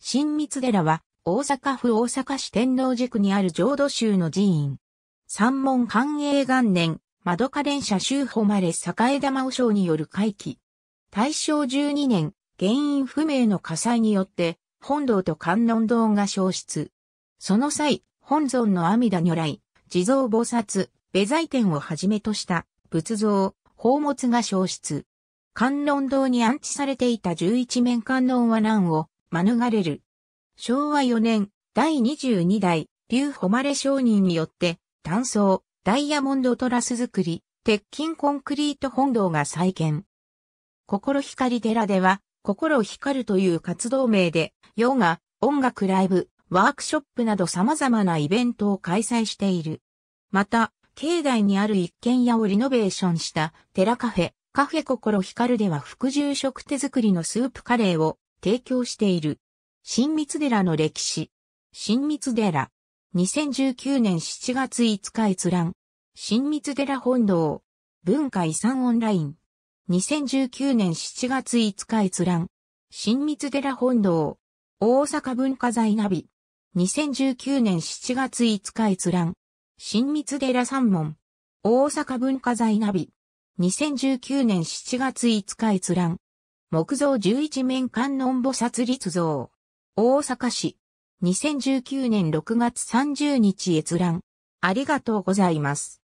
新密寺は、大阪府大阪市天王寺区にある浄土宗の寺院。三門寛永元年、窓花連社修法まれ栄玉和尚による回帰。大正12年、原因不明の火災によって、本堂と観音堂が消失。その際、本尊の阿弥陀如来、地蔵菩薩、弁財天をはじめとした仏像、宝物が消失。観音堂に安置されていた十一面観音は何を免れる。昭和4年、第22代、竜誉商人によって、単層、ダイヤモンドトラス作り、鉄筋コンクリート本堂が再建。心光寺では、心光るという活動名で、ヨガ、音楽ライブ、ワークショップなど様々なイベントを開催している。また、境内にある一軒家をリノベーションした、寺カフェ、カフェ心光では副住職手作りのスープカレーを提供している。新密寺の歴史。新密寺。2019年7月5日閲覧。新密寺本堂。文化遺産オンライン。2019年7月5日閲覧。新密寺本堂。大阪文化財ナビ。2019年7月5日閲覧。新密寺三門。大阪文化財ナビ。2019年7月5日閲覧。木造十一面観音菩薩立像。大阪市。2019年6月30日閲覧。ありがとうございます。